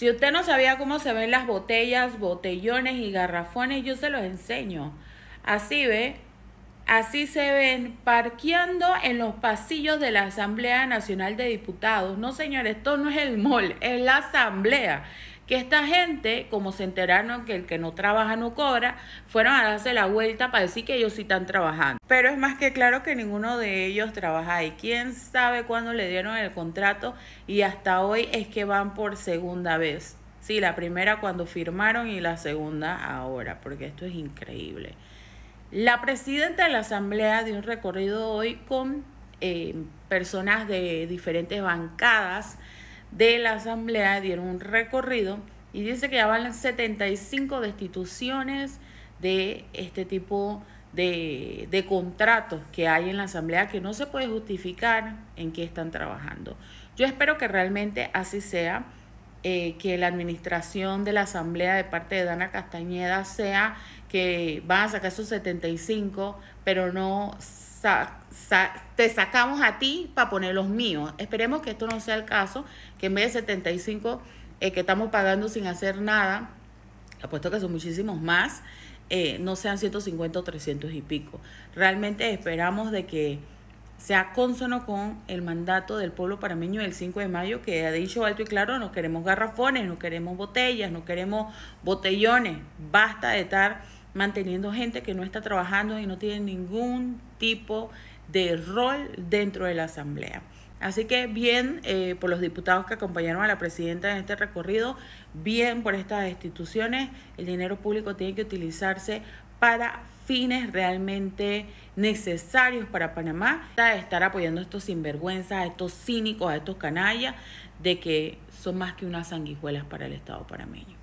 Si usted no sabía cómo se ven las botellas, botellones y garrafones, yo se los enseño. Así ve, así se ven parqueando en los pasillos de la Asamblea Nacional de Diputados. No, señores, esto no es el mall, es la Asamblea que esta gente, como se enteraron que el que no trabaja no cobra, fueron a darse la vuelta para decir que ellos sí están trabajando. Pero es más que claro que ninguno de ellos trabaja ahí. quién sabe cuándo le dieron el contrato y hasta hoy es que van por segunda vez. Sí, la primera cuando firmaron y la segunda ahora, porque esto es increíble. La presidenta de la Asamblea dio un recorrido hoy con eh, personas de diferentes bancadas de la Asamblea dieron un recorrido y dice que ya valen 75 destituciones de este tipo de, contratos que hay en la Asamblea que no se puede justificar en qué están trabajando. Yo espero que realmente así sea, eh, que la administración de la Asamblea de parte de Dana Castañeda sea que van a sacar esos 75, pero no sa sa te sacamos a ti para poner los míos. Esperemos que esto no sea el caso, que en vez de 75 eh, que estamos pagando sin hacer nada, apuesto que son muchísimos más, eh, no sean 150 o 300 y pico. Realmente esperamos de que sea consono con el mandato del pueblo parameño del 5 de mayo, que ha dicho alto y claro, no queremos garrafones, no queremos botellas, no queremos botellones, basta de estar manteniendo gente que no está trabajando y no tiene ningún tipo de rol dentro de la Asamblea. Así que bien eh, por los diputados que acompañaron a la presidenta en este recorrido, bien por estas instituciones, el dinero público tiene que utilizarse para fines realmente necesarios para Panamá, de estar apoyando a estos sinvergüenzas, a estos cínicos, a estos canallas, de que son más que unas sanguijuelas para el Estado panameño.